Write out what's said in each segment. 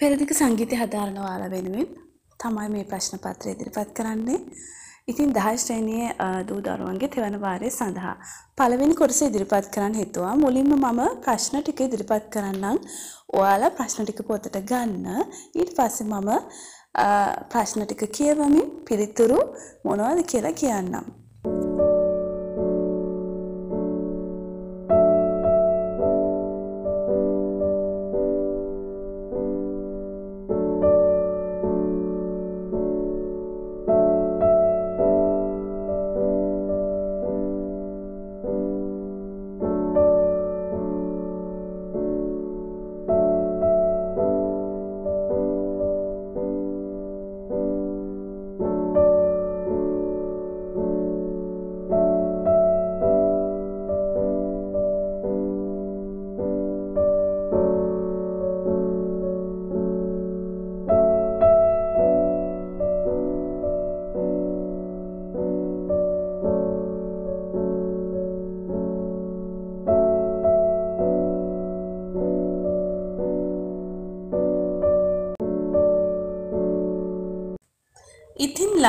පෙරදිග සංගීතය හදාරන ඔයාලා වෙනුවෙන් තමයි මේ ප්‍රශ්න පත්‍රය ඉදිරිපත් කරන්නේ. ඉතින් 10 ශ්‍රේණියේ දූ දරුවන්ගේ තෙවන වාරය සඳහා පළවෙනි කොටස ඉදිරිපත් කරන්න හිතුවා. මුලින්ම මම ප්‍රශ්න ටික ඉදිරිපත් කරන්නම්. ඔයාලා ප්‍රශ්න ටික පොතට ගන්න. ඊට පස්සේ මම ප්‍රශ්න ටික කියවමින් පිළිතුරු මොනවද කියලා කියන්නම්.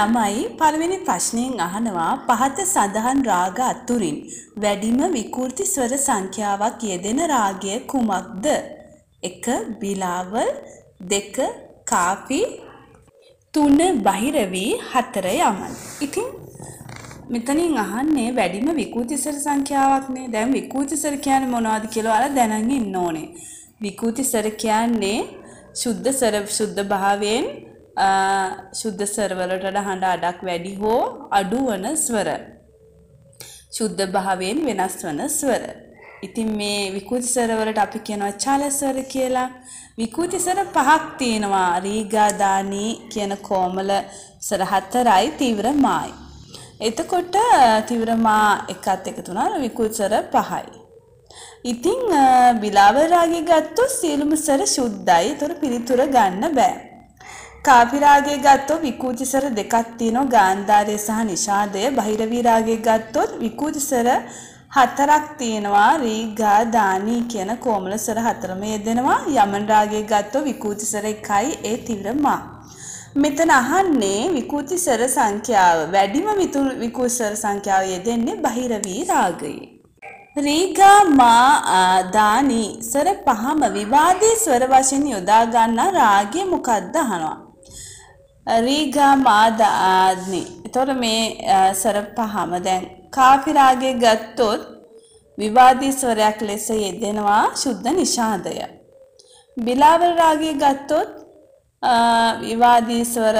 ළමයි පළවෙනි ප්‍රශ්නයෙන් අහනවා පහත සඳහන් රාග අතුරින් වැඩිම විකෘති ස්වර සංඛ්‍යාවක් යෙදෙන රාගය කුමක්ද? 1 බිලාවල් 2 කාපි 3 බහිරවි 4 යමල්. ඉතින් මෙතනින් අහන්නේ වැඩිම විකෘති ස්වර සංඛ්‍යාවක්නේ. දැන් විකෘති ස්වර කියන්නේ මොනවද කියලා ඔයාලා දැනගෙන ඉන්න ඕනේ. විකෘති ස්වර කියන්නේ සුද්ධ ස්වර සුද්ධ භාවයෙන් ශුද්ධ ස්වරවලට හඬ අඩක් වැඩි හෝ අඩු වන ස්වර. ශුද්ධ භාවයෙන් වෙනස් වන ස්වර. ඉතින් මේ විකෘති ස්වරවලට අපි කියනවා චල ස්වර කියලා. විකෘති ස්වර පහක් තියෙනවා. රීගා දානී කියන කොමල ස්වර හතරයි තීව්‍රමායි. එතකොට තීව්‍රමා එකත් එකතු වුණාම විකෘති ස්වර පහයි. ඉතින් බිලාව රාගේ ගත්තොත් සියලුම ස්වර සුද්ධයි. ඒතර පිළිතුර ගන්න බෑ. කාපිරාගේ ගත්තොත් විකූතිසර දෙකක් තියෙනවා ගාන්ධාරය සහ නිෂාදය. බහිරවී රාගේ ගත්තොත් විකූතිසර හතරක් තියෙනවා රීගා දානි කියන කොමල ස්වර හතරම යෙදෙනවා. යමන රාගේ ගත්තොත් විකූතිසර එකයි ඒ තිරමා. මෙතන අහන්නේ විකූතිසර සංඛ්‍යාව වැඩිම මිතුල් විකූතිසර සංඛ්‍යාව යෙදෙන්නේ බහිරවී රාගයේ. රීගා මා දානි ස්වර පහම විවාදී ස්වර වශයෙන් යොදා ගන්නා රාගය මොකක්ද අහනවා. රීග මාද ආද්නි. එතොර මේ සර පහම දැන්. කාෆිරාගේ ගත්තොත් විවාදී ස්වරයක් ලෙස යෙදෙනවා ශුද්ධ නිෂාදය. බිලාවල් රාගේ ගත්තොත් විවාදී ස්වර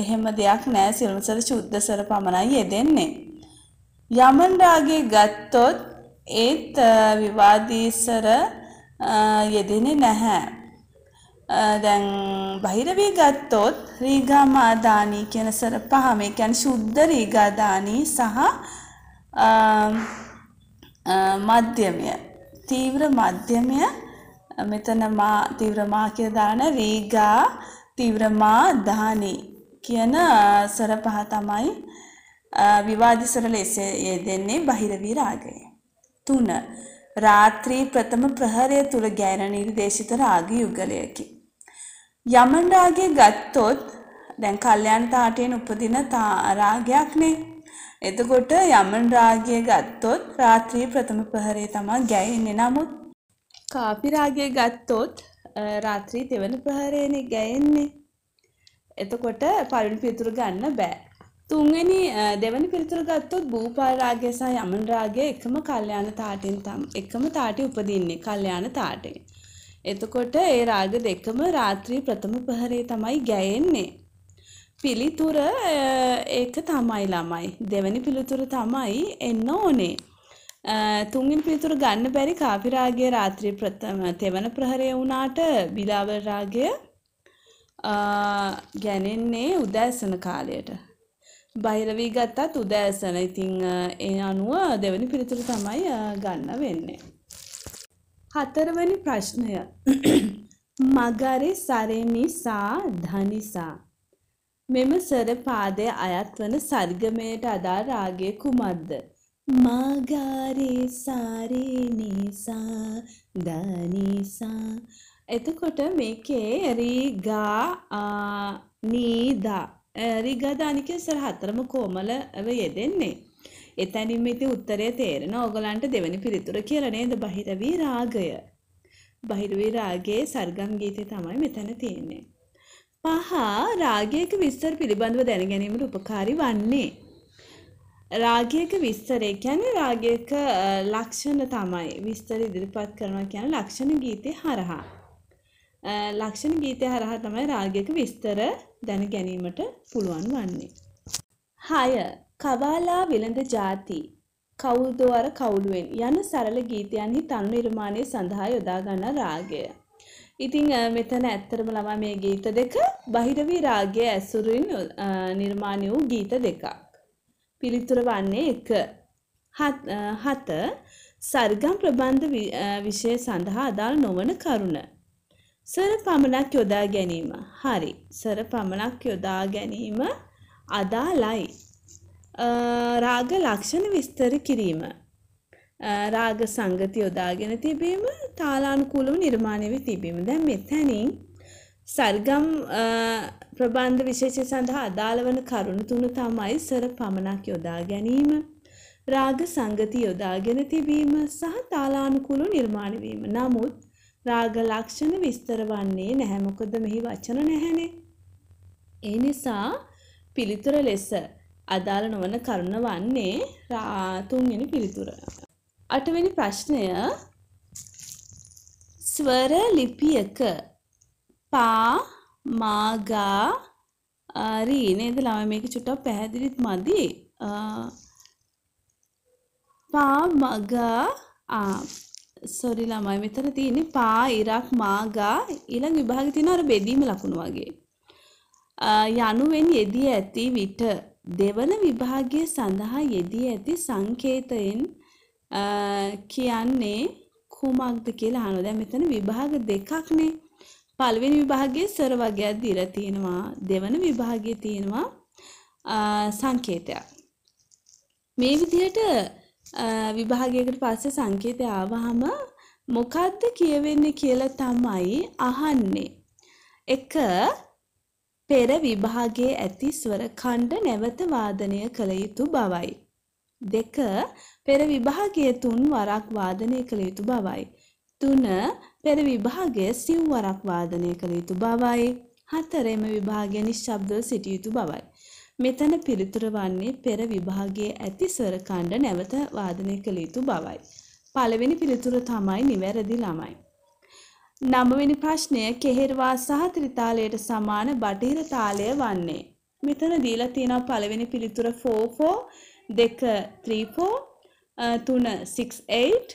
එහෙම දෙයක් නෑ සිරුසර ශුද්ධ ස්වර පමණයි යෙදෙන්නේ. යමන් රාගේ ගත්තොත් ඒත් විවාදී ස්වර යෙදෙන්නේ නැහැ. දැන් බහිරවී ගත්තොත් රීගාමාදානී කියන සර පහම කියන්නේ සුද්ධ රීගාදානී සහ මධ්‍යමය තීව්‍ර මධ්‍යමය මෙතන මා තීව්‍ර මා කියලා දාන රීගා තීව්‍ර මා දානී කියන සර පහ තමයි විවාදි සර ලෙස යෙදෙන්නේ බහිරවී රාගය. තුන රාත්‍රී ප්‍රථම ප්‍රහරය තුල ගැයන නිර්දේශිත රාග යුගලයකි. යමන්ඩාගේ ගත්තොත් දැන් කල්්‍යයන් තාටයෙන් උපදින රාගයක්නේ. එතකොට යමන් රාගය ගත්තොත් රාත්‍රී ප්‍රථම ප්‍රහරේ තමා ගැයෙන්නේ නමුත් කාපිරාගය ගත්තොත් රාත්‍රී දෙවන ප්‍රහරයනේ ගැයෙන්නේ. එතකොට පලුන් පිතුරු ගන්න බෑ. තුන්වෙනි දෙවනි පිරිතුරු ගත්තොත් භූපාරාගය සහ යමන් රාගය එකම කල්යාණ තාටෙන් තම එකම තාටි උපදින්නේ කල්යාණ තාටේ. එතකොට ඒ රාග දෙකම රාත්‍රී ප්‍රථම ප්‍රහරේ තමයි ගැයෙන්නේ. පිළිතුර ඒක තමයි ළමයි. දෙවැනි පිළිතුර තමයි එන්න ඕනේ. තුන්වෙනි පිළිතුර ගන්න බැරි කාපි රාගය රාත්‍රී ප්‍රථම තෙවන ප්‍රහරය වුණාට බිලාවල් රාගය ගැනෙන්නේ උදෑසන කාලයට. බහිරවී ගත්තත් උදෑසන. ඉතින් ඒ අනුව දෙවැනි පිළිතුර තමයි ගන්න වෙන්නේ. හතරවනි ප්‍රශ්නය. මගරේ සරෙමිසා ධනිසා. මෙම සර පාදයේ අයත් වන සර්ගමයට අදාළ රාගය කුමක්ද? මගරේ සරෙමිසා ධනිසා. එතකොට මේකේ රිගා නීදා රිගා දානිකේ සර හතරම කොමල යෙදෙන්නේ. එතැනින්ම ඉති උත්තරය තේරෙන ඕගලන්ට දෙවැනි පිළිතුර කියලා නේද බහිරවී රාගය. බහිරවී රාගයේ සර්ගම් ගීතය තමයි මෙතැන තියෙන්නේ. පහ රාගයක විස්තර පිළිබඳව දැනගැනීමට උපකාරි වන්නේ. රාගයක විස්තරය කියන්නේ රාගයක ලක්ෂණ තමයි විස්තර ඉදිරිපත් කරනවා කියන ලක්ෂණ ගීතය හරහා. ලක්ෂණ ගීතය හරහා තමයි රාගයක විස්තර දැන ගැනීමට පුළුවන් වන්නේ. හය කවාලා විලඳ ಜಾති කවුල්දෝ අර කවුළුවෙන් යන සරල ගීතයන්හි තනු නිර්මාණය සඳහා යොදා ගන්නා රාගය. ඉතින් මෙතන ඇත්තරම ළමා මේ ගීත දෙක බහිරවී රාගය ඇසුරින් නිර්මාණය වූ ගීත දෙකක්. පිළිතුර වන්නේ එක. හත සර්ගම් ප්‍රබන්ධ විෂය සඳහා අදාළ නොවන කරුණ. සර පමණක් යොදා ගැනීම. හරි. සර පමණක් යොදා ගැනීම අදාළයි. රාග ලක්ෂණ විස්තර කිරීම. රාග සංගති යොදාගෙන තිබීම තාලානුකූලව නිර්මාණය වී තිබීම. දැන් මෙතනින් සර්ගම් ප්‍රබන්ධ විශේෂය සඳහා අදාළ වන කරුණු තුන තමයි සර පමණක් යොදා ගැනීම. රාග සංගති යොදාගෙන තිබීම සහ තාලානුකූල නිර්මාණ වීම. නමුත් රාග ලක්ෂණ විස්තර වන්නේ නැහැ. මොකද මෙහි වචන නැහැනේ. ඒ නිසා පිළිතුර ලෙස අදාළ නොවන කරුණ වන්නේ තුන්වෙනි පිළිතුර. අටවෙනි ප්‍රශ්නය ස්වර ලිපියක පා මාගා රී නේද ළමයි මේක චුට්ටක් පැහැදිලිත් මදි පා මගා සොරි ළමයි මෙතන තියෙන්නේ පා ඉරක් මාගා ඊළඟ විභාගේ තියෙන අර බෙදීම ලකුණු වගේ යනුවෙන් යෙදී ඇති විට දෙවන විභාගය සඳහා යෙදී ඇති සංකේතයෙන් කියන්නේ කුමක්ද කියලා අහනවා. දැන් මෙතන විභාග දෙකක්නේ. පළවෙනි විභාගයේ ස්වර වර්ගයක් දීලා තියෙනවා. දෙවන විභාගයේ තියෙනවා සංකේතයක්. මේ විදිහට විභාගයකට පස්සේ සංකේතය ආවහම මොකද්ද කියවෙන්නේ කියලා තමයි අහන්නේ. 1 පෙර විභාගයේ ඇති ස්වර ඛණ්ඩ නැවත වාදනය කළ යුතු බවයි. දෙක පෙර විභාගයේ තුන් වරක් වාදනය කළ යුතු බවයි. තුන පෙර විභාගයේ සිව් වරක් වාදනය කළ යුතු බවයි. හතරෙම විභාගය නිශ්ශබ්දව සිටිය යුතු බවයි. මෙතන පිළිතුර වන්නේ පෙර විභාගයේ ඇති ස්වර ඛණ්ඩ නැවත වාදනය කළ යුතු බවයි. පළවෙනි පිළිතුර තමයි නිවැරදි ළමයි. නමවෙනි ප්‍රශ්නය කෙහෙරවා සහ ත්‍රිතාලයට සමාන බටහිර තාලය වන්නේ. මෙතන දීලා තියෙනවා පළවෙනි පිළිතුර 44, දෙක 34, තුන 68,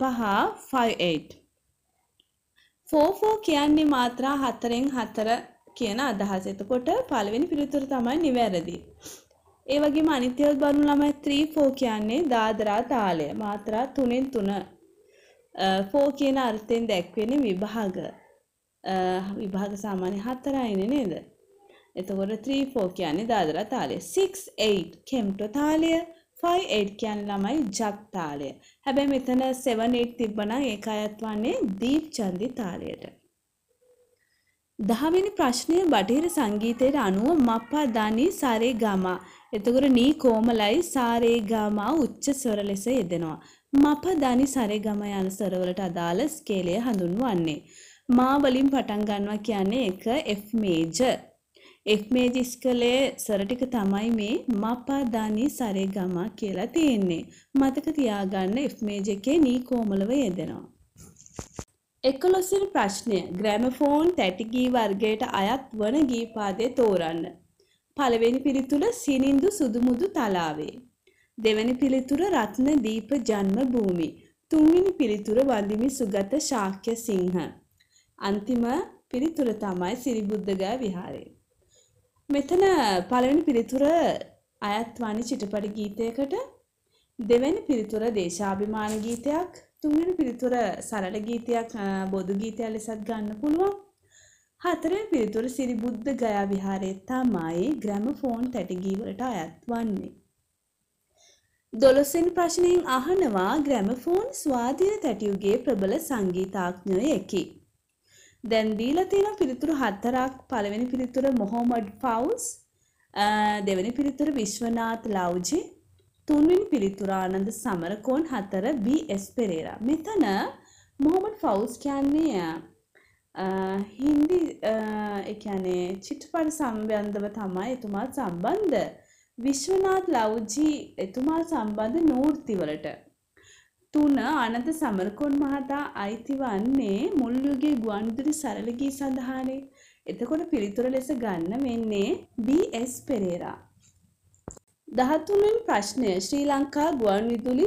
පහ 58. 44 කියන්නේ මාත්‍රා 4න් 4 කියන අදහස. එතකොට පළවෙනි පිළිතුර තමයි නිවැරදි. ඒ වගේම අනිත්‍යව බලමු ළමයි 34 කියන්නේ දාදරා තාලය. මාත්‍රා 3න් 3 ෆෝ කියන අර්ථයෙන් දැක්වෙන විභාග විභාග සාමාන්‍ය හතරයින නේද එතකොට 3 4 කියන්නේ දාදරා තාලය 6 8 කෙම්ටෝ තාලය 5 8 කියන්නේ ළමයි ජක් තාලය හැබැයි මෙතන 7 8 තිබ්බනම් ඒක අයත් වන්නේ දීප් චන්දි තාලයට දහවෙනි ප්‍රශ්නය බටහිර සංගීතයට අනුව මප්පා දනි සරේ ගමා එතකොට නී කෝමලයි සාරේ ගාමා උච්ච ස්වර ලෙස යෙදෙනවා. මප දනි සරේගම යන ස්වරවලට අදාළ ස්කේලය හඳුන්වන්නේ. මා වලින් පටන් ගන්නවා කියන්නේ එක F major. F major ස්කලේ ස්වර ටික තමයි මේ මප දනි සරේගම කියලා තියෙන්නේ. මතක තියාගන්න F major එකේ නී කෝමලව යෙදෙනවා. එකලොස්වන ප්‍රශ්නය ග්‍රැමෆෝන් තැටිගී වර්ගයට අයත් වන ගීපාදය තෝරන්න. පළවෙනි පිළිතුර සිනිඳු සුදුමුදු තලාවේ. දෙවැනි පිළිතුර රත්න දීප ජන්ම භූමි. තුන්වෙනි පිළිතුර වඳිමි සුගත ශාක්‍ය සිංහ. අන්තිම පිළිතුර තමයි සිරිබුද්ධගය විහාරය. මෙතන පළවෙනි පිළිතුර අයත් වනි චිටපට ගීතයකට දෙවැනි පිළිතුර දේශාභිමාන ගීතයක් තුන්වෙනි පිළිතුර සරල ගීතයක් බොදු ගීතයක් ලෙසත් ගන්න පුළුවන් හතරෙන් පිළිතුර සිරිබුද්ධ ගයා විහාරයේ තමයි ග්‍රැමෆෝන් තැටිගීවලට අයත් වන්නේ. දොළොස්වෙනි ප්‍රශ්නයෙන් අහනවා ග්‍රැමෆෝන් ස්වාධීන තැටියුගේ ප්‍රබල සංගීතාඥයෙකි. දැන් දීලා තියෙන පිළිතුරු හතරක් පළවෙනි පිළිතුර මොහොමඩ් ෆවුල්ස් දෙවෙනි පිළිතුර විශ්වනාත් ලව්ජි තුන්වෙනි පිළිතුර ආනන්ද සමරකෝන් හතර බී.එස් පෙරේරා මෙතන මොහොමඩ් ෆවුල්ස් කියන්නේ හින්දි එකනේ චිත්‍රපට සම්බන්ධව තමයි එතුමා සම්බන්ධ. විශ්වනාත් ලව්ජී එතුමා සම්බන්ධ නූර්තිවලට. තුන අනත සමරකොන් මහතා අයිති වන්නේ මුල්ලුගේ ගුවන්විදුලි සරලගී සඳහානේ. එතකොට පිළිතුර ලෙස ගන්න වෙන්නේ බී.එස්. පෙරේරා. දහතුනෙන් ප්‍රශ්නය ශ්‍රී ලංකා ගුවන් විදුලි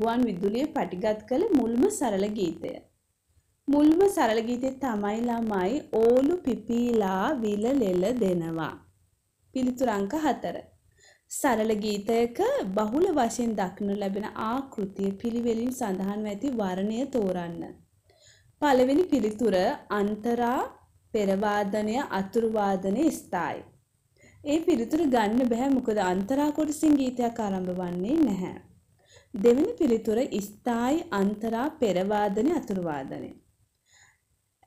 ගුවන් විදුලිය පටිගත් කළ මුල්ම සරල ගීතය. මුල්ම සරල ගීතය තමයි ළමයි ඕලු පිපීලා විල ලෙල දෙනවා. පිළිතුරු අංක 4. සරල ගීතයක බහුල වශයෙන් දක්නු ලැබෙන ආකෘතිය පිළිවෙලින් සඳහන්ව ඇති වර්ණය තෝරන්න. පළවෙනි පිළිතුර අන්තරා පෙරවාදනය අතුරුවාදනය ස්ථායි. ඒ පිළිතුරු ගන්න බැහැ මොකද අන්තරා කොටසින් ගීතයක් ආරම්භ වන්නේ නැහැ. දෙවෙනි පිළිතුර ස්ථායි අන්තරා පෙරවාදනය අතුරුවාදනය.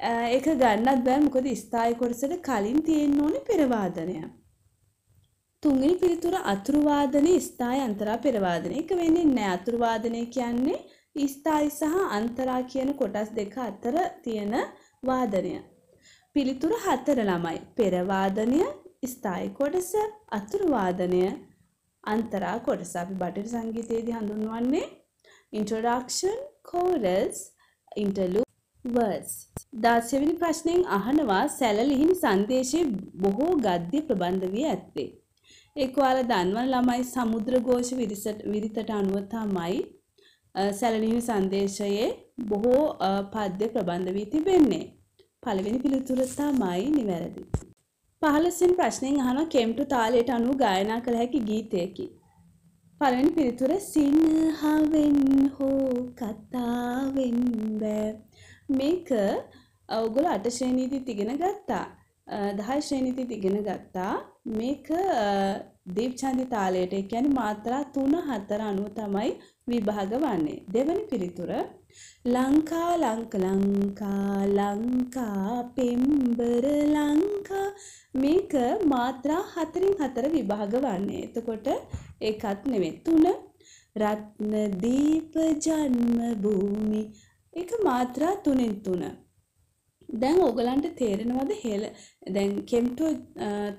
ඒක ගන්නත් බෑ මොකද ස්ථායි කොටසට කලින් තියෙන්න ඕනේ පෙරවාදනය. තුන්වෙනි පිළිතුර අතුරු වාදනයේ ස්ථායි අන්තරා පෙරවාදනය. ඒක වෙන්නේ නැහැ. අතුරු වාදනය කියන්නේ ස්ථායි සහ අන්තරා කියන කොටස් දෙක අතර තියෙන වාදනය. පිළිතුර හතර ළමයි. පෙරවාදනය ස්ථායි කොටස අතුරු වාදනය අන්තරා කොටස. අපි බටහිර සංගීතයේදී හඳුන්වන්නේ introduction, chorus, interlude words. දර්ශවෙනි ප්‍රශ්නයෙන් අහනවා සැලලිහිම් සංදේශයේ බොහෝ ගද්‍ය ප්‍රබන්ධ වී ඇත්තේ. ඒක ඔයාලා දන්වන ළමයි සමුද්‍රഘോഷ විරිතට අනුව තමයි සැලලිහිම් සංදේශයේ බොහෝ පද්‍ය ප්‍රබන්ධ වී තිබෙන්නේ. පළවෙනි පිළිතුර තමයි නිවැරදි. 15 වෙනි ප්‍රශ්නයෙන් අහනවා කෙම්ටු තාලයට අනුව ගායනා කළ හැකි ගීතයකි. පළවෙනි පිළිතුර සිනහවෙන් හෝ කතාවෙන් බෑ මේක ඔගොල්ලෝ අට ශ්‍රේණියේදීත් ඉගෙන ගත්තා. 10 ශ්‍රේණියේදීත් ඉගෙන ගත්තා. මේක දීප්චන්දි තාලයට ඒ කියන්නේ මාත්‍රා 3 4 අනුව තමයි විභාග වන්නේ. දෙවැනි පිළිතුර ලංකා ලංක ලංකා ලංකා පෙම්බර ලංකා මේක මාත්‍රා 4න් 4 විභාග වන්නේ. එතකොට ඒකත් නෙමෙයි 3 රත්නදීප ජන්ම භූමි ඒක මාත්‍රා තුනෙන් තුන. දැන් ඕගලන්ට තේරෙනවද හෙල දැන් කෙම්ටෝ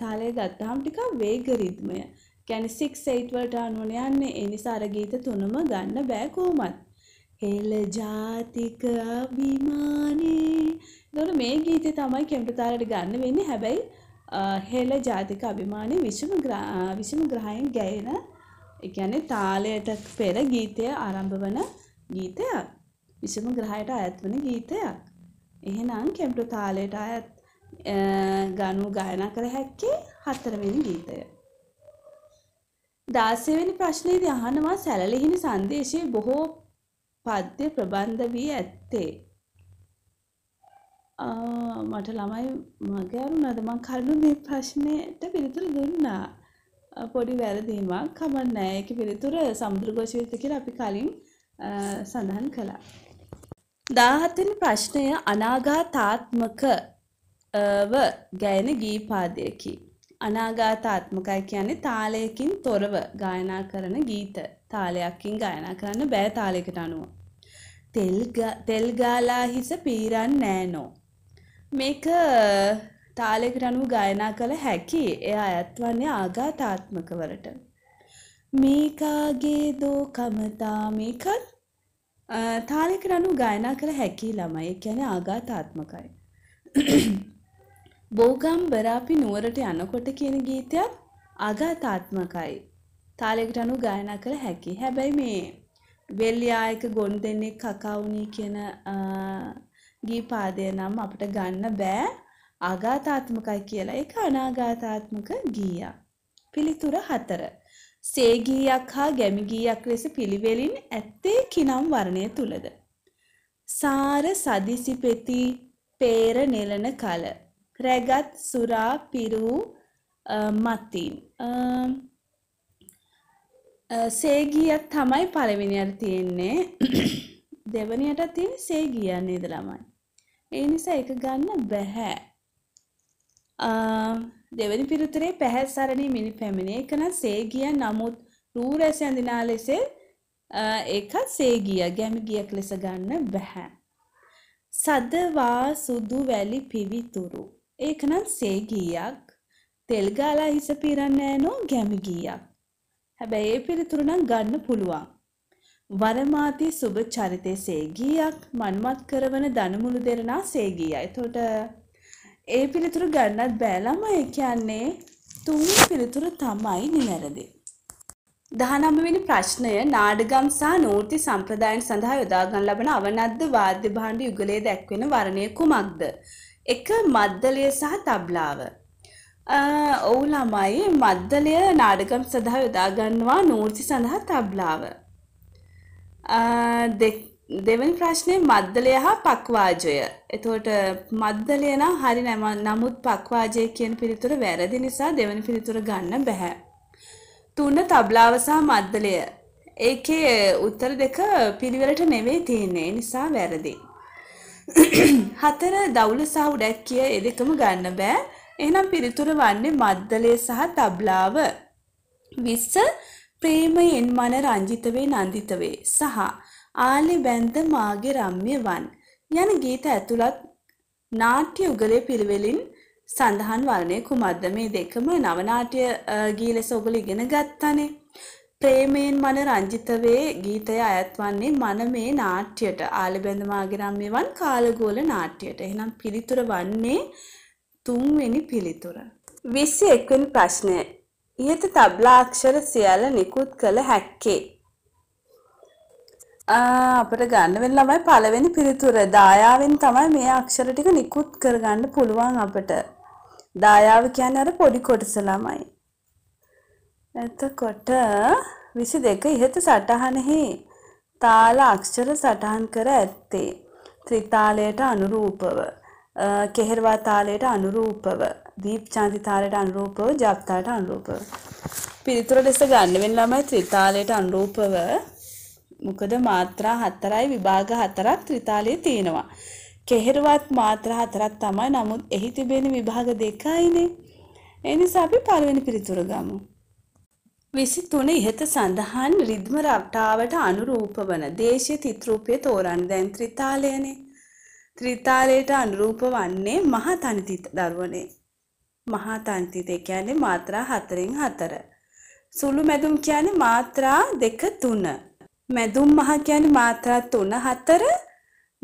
තාලය ගත්තාම් ටිකක් වේග රිද්මය. කියන්නේ 6 8 වලට අනුව යන්නේ ඒ නිසා අර ගීත තුනම ගන්න බෑ කොහොමත්. හෙළ ජාතික අභිමානේ. ඒතකොට මේ ගීතේ තමයි කෙම්ටෝ තාලයට ගන්න වෙන්නේ. හැබැයි හෙළ ජාතික අභිමානේ විෂම විෂම ග්‍රහයෙන් ගැයෙන ඒ කියන්නේ තාලයට පෙර ගීතය ආරම්භ වන ගීතයක්. විසුම ග්‍රහයට අයත් වන ගීතයක්. එහෙනම් කැම්ප්‍ර තාලයට අයත් ගනු ගායනා කළ හැක්කේ හතරවෙනි ගීතය. දාසයවෙනි ප්‍රශ්නයේදී අහනවා සැලලිහිනි සංදේශයේ බොහෝ පද්‍ය ප්‍රබන්ධ වී ඇත්තේ. මට ළමයි මගෑරුණද මං කරුණු මේ ප්‍රශ්නයට පිළිතුරු දුන්නා. පොඩි වැරදීමක් කමන්නෑ ඒක පිළිතුර සමුද්‍රගෝෂ විත කියලා අපි කලින් සඳහන් කළා. දාහතෙන ප්‍රශ්නය අනාගාතාත්මක ව ගැයන ගීපාදයකි. අනාගාතාත්මකයි කියන්නේ තාලයකින් තොරව ගායනා කරන ගීත තාලයක්කින් ගායනා කරන්න බෑ තාලයකට අනුව. තෙල්ගාලා හිස පීරන් නෑනෝ. මේක තාලෙකට අනුව ගායනා කළ හැකි එය අයත් වන්නේ ආගාතාත්මකවලට. මේකාගේ දෝකම තාමේකල් තාරක රණු ගායනා කළ හැකි ළමයි කියන ආගාතාත්මකයි. බෝගම් බරාපි නුවරට යනකොට කියන ගීතයක් ආගාතාත්මකයි. තාලෙක රණු ගායනා කළ හැකි. හැබැයි මේ වෙල්ලියායක ගොන් දෙන්නේ කකවුනි කියන ගී පාදය නම් අපිට ගන්න බෑ. ආගාතාත්මකයි කියලා. ඒක අනාගාතාත්මක ගීයක්. පිළිතුර 4. සේගීයක් හා ගැමිගීයක් ලෙස පිළිවෙලින් ඇත්තේ කිනම් වර්ණය තුළද. සාර සදිසිපෙති පේර නෙලන කල. රැගත් සුරා පිරූ මත්තින්. සේගීයක් තමයි පළවෙනියට තියෙන්නේ දෙවනියටත් තියෙන සේගියන්නේ ද ළමයි. ඒ නිසා එක ගන්න බැහැ. දෙවැනි පිරුතරේ පැහැත් සරණී මිනි පැමිණේ එකනත් සේගිය නමුත් රූ රැස ඇඳිනා ලෙස ඒකත් සේගිය ගැමි ගියක් ලෙස ගන්න බැහැ. සදවා සුදු වැලි පිවිතුරු. ඒකනම් සේගියක් තෙල් ගාලා හිස පිරන්න ෑනෝ ගැමි ගියක්. හැබැයි ඒ පිළිතුරු නම් ගන්න පුළුවන්. වරමාති සුභ චරිතය සේගියක් මන්මත් කරවන දනමුළු දෙරනා සේගියයි. එතකොට ඒ පිළිතුරු ගන්නත් බෑ ළමයි කියන්නේ තුන්වෙනි පිළිතුර තමයි නිවැරදි. 19 වෙනි ප්‍රශ්නය නාඩගම් සහ නෘත්‍ය සම්ප්‍රදායන් සඳහා යොදා ගන්න ලබන අවනද්ද වාද්‍ය භාණ්ඩ යුගලයේ දැක්වෙන වර්ණය කුමක්ද? එක මද්දලය සහ තබ්ලාව. ඔව් ළමයි මද්දලය නාඩගම් සඳහා යොදා ගන්නවා නෘත්‍ය සඳහා තබ්ලාව. දෙක දෙවෙනි ප්‍රශ්නේ මද්දලය හා පක්වාජය. එතකොට මද්දලය නම් හරි නමුත් පක්වාජය කියන පිළිතුර වැරදි නිසා දෙවෙනි පිළිතුර ගන්න බෑ. තුන තබ්ලාව සහ මද්දලය. ඒකේ උත්තර දෙක පිළිවෙලට නෙවෙයි තියෙන්නේ නිසා වැරදි. හතර දවුල සහ උඩැක්කිය ඒ දෙකම ගන්න බෑ. එහෙනම් පිරිතුර වන්නේ මද්දලය සහ තබ්ලාව. 20 ප්‍රේමයෙන් මන රංජිත වේ නන්දිත වේ සහ ආලි බැන්ද මාගේ රම්‍ය වන් යන ගීත ඇතුළත් නාට්‍ය උගලේ පිළිවෙලින් සඳහන් වර්ණය කුමද්ද මේ දෙකම නවනාට්‍ය ගී ලෙස ඔගොල්ලෝ ඉගෙන ගත්තනේ. ප්‍රේමයෙන් මන රංජිතවේ ගීතය අයත් වන්නේ මන මේ නාට්‍යයට ආලිබැඳ මාගේ රම්‍ය වන් කාලගෝල නාට්‍යයට. එහෙනම් පිළිතුර වන්නේ තුන්වෙනි පිළිතුර. 21 වෙනි ප්‍රශ්නය. ඉහත තබ්ලා අක්ෂර සියල්ල නිකුත් කළ හැක්කේ අපට ගන්න වෙන ළමයි පළවෙනි පිරිතුර දායාවෙන් තමයි මේ අක්ෂර ටික නිකුත් කරගන්න පුළුවන් අපට. දායාව කියන්නේ අර පොඩි කොටස ළමයි. එතකොට 22 ඉහත සටහනෙහි තාල අක්ෂර සටහන් කර ඇත්තේ ත්‍රිතාලයට අනුරූපව කෙහෙරවා තාලයට අනුරූපව දීප්චාන්ති තාලයට අනුරූපව ජප්තාලයට අනුරූපව පිරිතුර ලෙස ගන්න වෙන ළමයි ත්‍රිතාලයට අනුරූපව මොකද මාත්‍රා 4යි විභාග 4ක් ත්‍රිතාලයේ තියෙනවා. කෙහෙරවත් මාත්‍රා 4ක් තමයි. නමුත් එහි තිබෙන විභාග දෙකයිනේ. ඒ නිසා අපි පළවෙනි පිළිතුර ගමු. 23 ඉහත සඳහන් රිද්ම රටාවට අනුරූප වන දේශීය තිත්‍රූපය තෝරන්න. දැන් ත්‍රිතාලයනේ. ත්‍රිතාලයට අනුරූප වන්නේ මහා තනිතිත දරුවනේ. මහා තනිතිත කියන්නේ මාත්‍රා 4න් 4. සුළු මැදුම් කියන්නේ මාත්‍රා 2 3. මැදුම් මහ කියන්නේ මාත්‍රා 3 4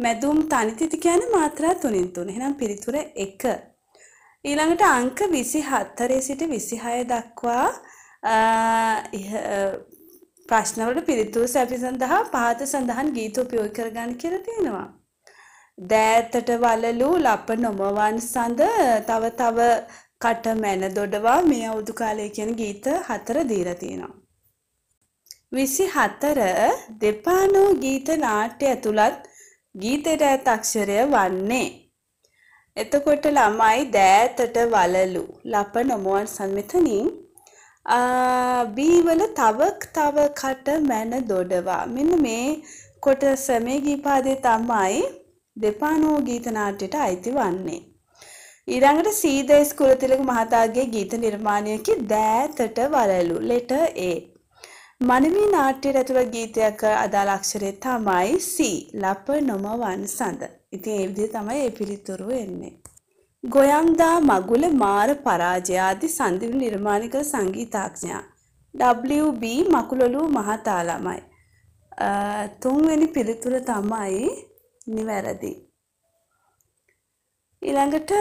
මැදුම් තනිතිති කියන්නේ මාත්‍රා 3න් 3. එහෙනම් පිළිතුර 1. ඊළඟට අංක 24 සිට 26 දක්වා ප්‍රශ්නවලට පිළිතුරු සැපි සඳහා පහත සඳහන් ගීත උපයෝග කරගන්න කියලා තියෙනවා. දෑතට වලලු ලප නොමවන් සඳ තව තව කට මැන දොඩවා මේ අවුදු කාලය කියන ගීත හතර දීලා තියෙනවා. විසි හතර දෙපානෝ ගීත නාට්‍ය ඇතුළත් ගීතයට ඇත් අක්ෂරය වන්නේ. එතකොට ළමයි දෑතට වලලු ලප නොමුවන් සන්මිතනින් බීවල තවක් තව කට මැන දොඩවා මෙන්න මේ කොට සමේ ගීපාදය තමයි දෙපානෝ ගීතනාට්‍යයට අයිති වන්නේ. ඊළඟට සීදයිස් කුලතිලක මහතාගේ ගීත නිර්මාණයකි දෑතට වලලු ලෙට ඒ. මනමී නාට්‍යයට ඇතුළ ගීතයක අදාළ අක්ෂරය තමයි C ලප නොමවන් සඳ. ඉතින් ඒ විදිහ තමයි ඒ පිළිතුරු එන්නේ. ගොයන්දා මගුල මාර පරාජයාදී සංදිවි නිර්මාණ කළ සංගීතඥයා WB මකුලලු මහතා ළමයි. තුන්වෙනි පිළිතුර තමයි නිවැරදි. ඊළඟට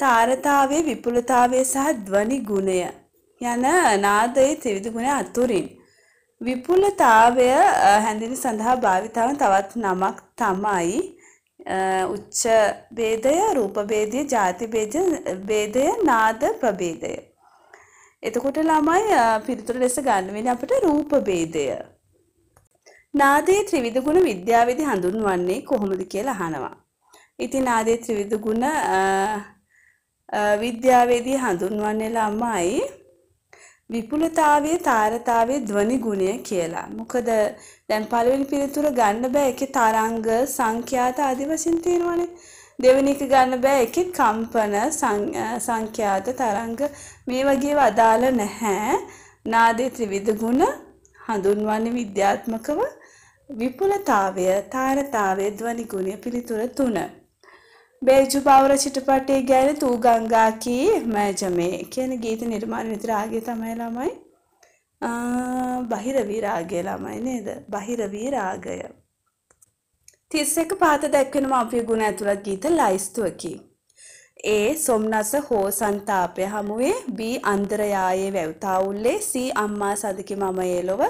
තාරතාවයේ විපුලතාවය සහ ධ්වනි ගුණය යන නාදයේ ත්‍රිවිධ අතුරින් විපුලතාවය හැඳින් සඳහා භාවිතාවන් තවත් නමක් තමයි උච්ච ભેදය, රූප ભેදය, ಜಾති ભેදය, නාද ප්‍රභේදය. එතකොට ළමයි පිළිතුරු ලෙස ගන්න වෙන්නේ අපිට රූප ભેදය. නාදයේ ත්‍රිවිධ ගුණ විද්‍යාවේදී හඳුන්වන්නේ කොහොමද කියලා අහනවා. ඉතින් නාදයේ ත්‍රිවිධ ගුණ විද්‍යාවේදී හඳුන්වන්නේ ළමයි විපුලතාවයේ තාරතාවයේ ධ්වනි ගුණය කියලා. මොකද දැන් පළවෙනි පිළිතුර ගන්න බෑ ඒකේ තරංග සංඛ්‍යාත ආදි වශයෙන් තියෙනවනේ. දෙවෙනි එක ගන්න බෑ ඒකේ කම්පන සංඛ්‍යාත තරංග මේ වගේව අදාළ නැහැ. නාදයේ ත්‍රිවිධ ගුණ හඳුන්වන්නේ විද්‍යාත්මකව විපුලතාවය, තාරතාවය, ධ්වනි ගුණය පිළිතුර 3. ಬೇಜು ಬಾವರ ಚಿಟಪಟಿ ගැන తూగంగాకి మజమే කියන ගීත නිර්මාණ විතර ආගේ තමයි ළමයි බහිරවී රාගය ළමයි නේද බහිරවී රාගය 31 පාත දක්වනම අපේ ගුණ ඇතුළත් ගීත ලයිස්තුවකි ඒ සොම්නස හෝ සන්තාපය හමුවේ B අන්තරයායේ වැව්තාවුල්ලේ C අම්මා සදකි මම ඒලොව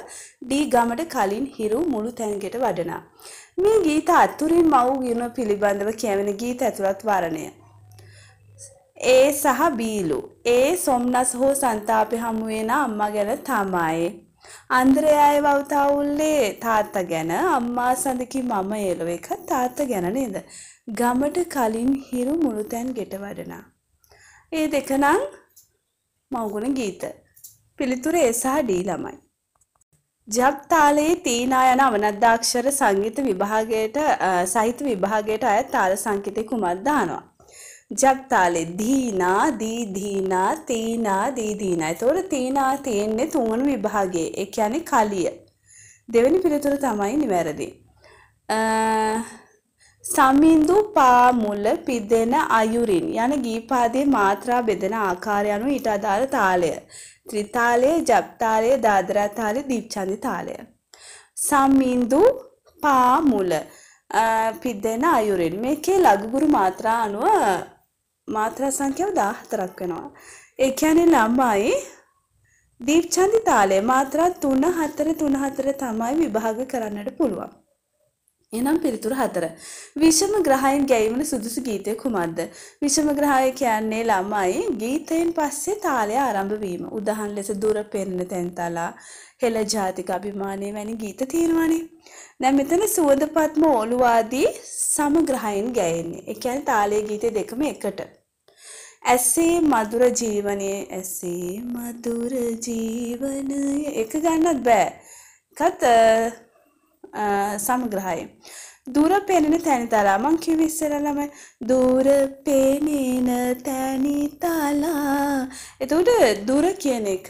D ගමට කලින් හිරු මුළු තැන්ගෙට වඩනා මේ ගීත අත්තුරින් මව් ගුණ පිළිබඳව කියවෙන ගීත ඇතුළත් වරණය. ඒ සහ බීලු. ඒ සොම්නස් හෝ සන්තාපය හමු වෙන අම්මා ගැන තමයි. අන්ද්‍රයාය වවුතාවුල්ලේ තාත්තා ගැන අම්මා සඳකි මම එළව එක තාත්තා ගැන නේද. ගමට කලින් හිරු මුළුතැන් ගෙට වඩනා. ඒ දෙකනම් මවගුණ ගීත. පිළිතුර ඒ සහ ඩී ළමයි. ජප් තාලයේ තීනා යන අවනද්දාක්ෂර සංගීත විභාගයට සහිත විභාගයට අයත් තාල සංකේතය කුමක් දානවා. ජප් තාලේ දීනා දී දීනා තීනා දී දීනා. එතකොට තීනා තියෙන්නේ තුන්වන විභාගයේ. ඒ කියන්නේ කලිය. දෙවෙනි පිළිතුර තමයි නිවැරදි. සමින්දු පාමුල පිදෙන අයුරින් යන ගීපාදයේ මාත්‍රා බෙදෙන ආකාරය අනුව ඊට අදාළ තාලය. ත්‍රිතාලය, ජප්තාලය, දාදරා තාලය, දීප්චන්දි තාලය. සම්මින්දු පා මුල පිද්දෙන අයුරින් මේකේ ලඝුගුරු මාත්‍රා අනුව මාත්‍රා සංඛ්‍යාව 14ක් වෙනවා. ඒ කියන්නේ ළමයි දීප්චන්දි තාලය මාත්‍රා 3 4 3 4 තමයි විභාග කරන්නට පුළුවන්. එනම් පිළිතුර හතර. විෂම ග්‍රහයන් ගැයීමට සුදුසු ගීතය කුමක්ද? විෂම ග්‍රහය කියන්නේ ළමයි ගීතයෙන් පස්සේ තාලය ආරම්භ වීම. උදාහරණ ලෙස දුර පෙරෙන තැන්තලා, හෙළ ජාතික අභිමානය වැනි ගීත තියෙනවානේ. දැන් මෙතන සුවඳපත්ම ඕලුව ආදී සමග්‍රහයන් ගැයෙන්නේ. ඒ කියන්නේ තාලයේ ගීතේ දෙකම එකට. ඇසේ මధుර ජීවනයේ ඇසේ මధుර ජීවනයේ එක ගන්නත් බෑ. කත සමග්‍රහය. දූර පෙනෙන තැනිතලා මං කිව් ඉස්සරලම දූර පෙනෙන තැනිතලා එතකොට දුර කියන එක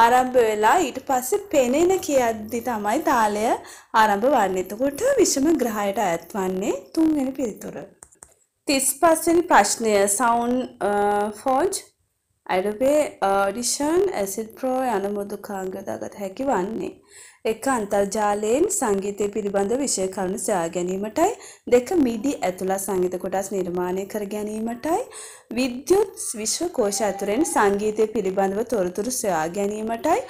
ආරම්භ වෙලා ඊට පස්සේ පෙනෙන කියද්දි තමයි තාලය ආරම්භ වන්නේ. එතකොට විෂම ග්‍රහයට අයත් වන්නේ තුන්වෙනි පිළිතුර. 35 වෙනි ප්‍රශ්නය sound forge අඩුවේ audition acid pro යන මෘදුකාංග දගත හැකි වන්නේ. එක අන්තර්ජාලයෙන් සංගීතය පිළිබඳ විෂය කරුණු සොයා ගැනීමටයි දෙක මිඩි ඇතුළත් සංගීත කොටස් නිර්මාණය කර ගැනීමටයි විද්‍යුත් විශ්ව කෝෂ ඇතුරෙන් සංගීතය පිළිබඳව තොරතුරු සොයා ගැනීමටයි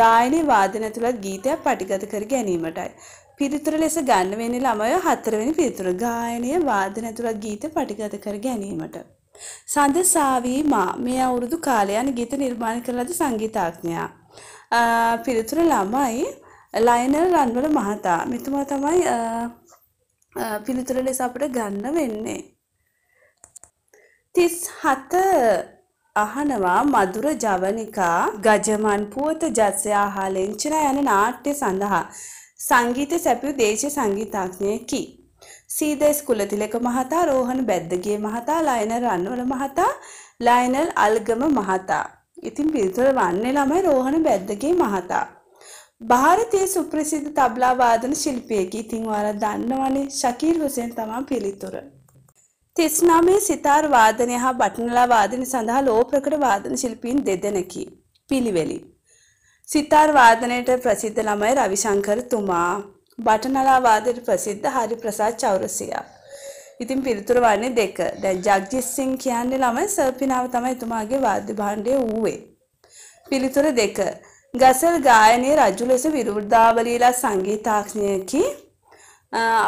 ගායනය වාදන ඇතුළත් ගීතයක් පටිගත කර ගැනීමටයි පිරිතුර ලෙස ගන්න වෙනි ළමය හතරවෙනි පිරිතුර ගායනය වාදන ඇතුළත් ගීත පටිගත කර ගැනීමට සඳසාවී මා මේ අවුරුදු කාලයන් ගීත නිර්මාණ කළ ලද සංගීතාඥයා පිරිතුර ළමයි ලයිනල් රන්වල මහතා මෙතුමා තමයි පිළිතුර ලෙස අපට ගන්න වෙන්නේ. තිස් හත අහනවා මදුර ජවනිකා ගජමන් පුවත ජත්සයා හා ලෙංචන යන නාට්‍ය සඳහා සංගීත සැපිය දේශ සංගීතඥයකි. සීදේස් කුලතිලක මහතා රෝහණ බැද්දගේ මහතා ලයිනල් රන්වල මහතා ලයිනල් අල්ගම මහතා. ඉතින් පිළිතුර වන්නේ ළමයි රෝහණ බැද්දගේ මහතා. ಭಾರತೀಯ ಸುಪ್ರಸಿದ್ಧ ತಬ್ಲಾ වාදන ශිල්පියෙකි. ඉතින් ඔයාලා දන්නවනේ ශකීල් හුසෙන් තමයි පිළිතුර. 39 සිතාර් වාදනය හා බටනලා වාදනය සඳහා ලෝ ප්‍රකට වාදන ශිල්පීන් දෙදෙනෙකි. පිළිවෙලින්. සිතාර් වාදනයට ප්‍රසිද්ධ ළමයි රවිශංකර තුමා. බටනලා වාදනයට ප්‍රසිද්ධ හරිප්‍රසාද් චෞරසියා. ඉතින් පිළිතුර වන්නේ දෙක. දැන් ජග්ජිත් සිං කියන්නේ ළමයි සර්පිනාව තමයි එතුමාගේ වාද්‍ය භාණ්ඩය ඌවේ. පිළිතුර දෙක. ගසල් ගායනය රජු ලෙස විරුද්ධාවලීලා සංගීතාක්ෂණයකි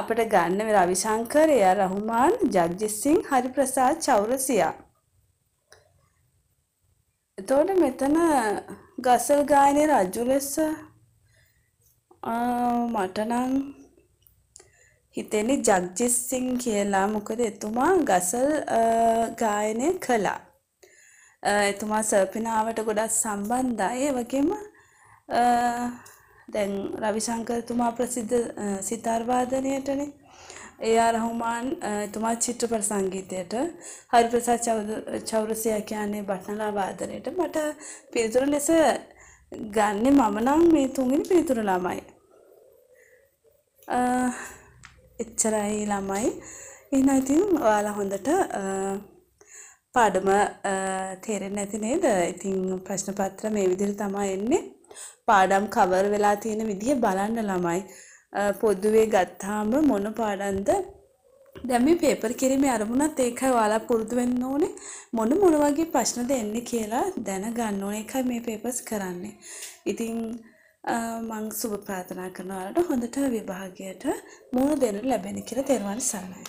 අපට ගන්න රවිශංකරය රහුමාන් ජග්ජිස්සිං හරිප්‍රසාද් චෞරසියා. එතෝට මෙතන ගසල් ගායනය රජු ලෙස මටනං හිතෙනි ජග්ජිස්සිං කියලා මොකද එතුමා ගසල් ගායනය කළා. එතුමා සර්පිනාවට ගොඩත් සම්බන්ධයි ඒ වගේම දැන් රවිශංකරතුමා ප්‍රසිද්ධ සිතාර්වාදනයටන එයා රහුමාන් තුමා චිත්‍රපට සංගීතයට හරි ප්‍රසාත් චෞරසය කියන්නේ බට්නලා වාදනයට මට පිරිතුර ලෙස ගන්නේ මම නම් මේ තුන්ගනි පිරිතුර ළමයි. එච්චරයි ළමයි එන ඉතින් ඔයාලා හොඳට පාඩම තේරෙන්නේ නැති නේද ඉතින් ප්‍රශ්න පත්‍ර මේ විදිහට තමයි එන්නේ පාඩම් කවර් වෙලා තියෙන විදිහ බලන්න ළමයි. පොදුවේ ගත්තාම මොන පාඩම්ද දැන් මේ පේපර් කිරීමේ අරමුණත් ඒකයි ඔයාලා පුරුදු වෙන්න ඕනේ මොන මොන වගේ ප්‍රශ්නද එන්නේ කියලා දැනගන්න ඕනේ ඒකයි මේ පේපර්ස් කරන්නේ. ඉතින් මං සුබ ප්‍රාර්ථනා කරනවා ඔයාලට හොඳට විභාගයට මුහුණ දෙන්න ලැබෙන කියලා තේරුවන් සරණයි.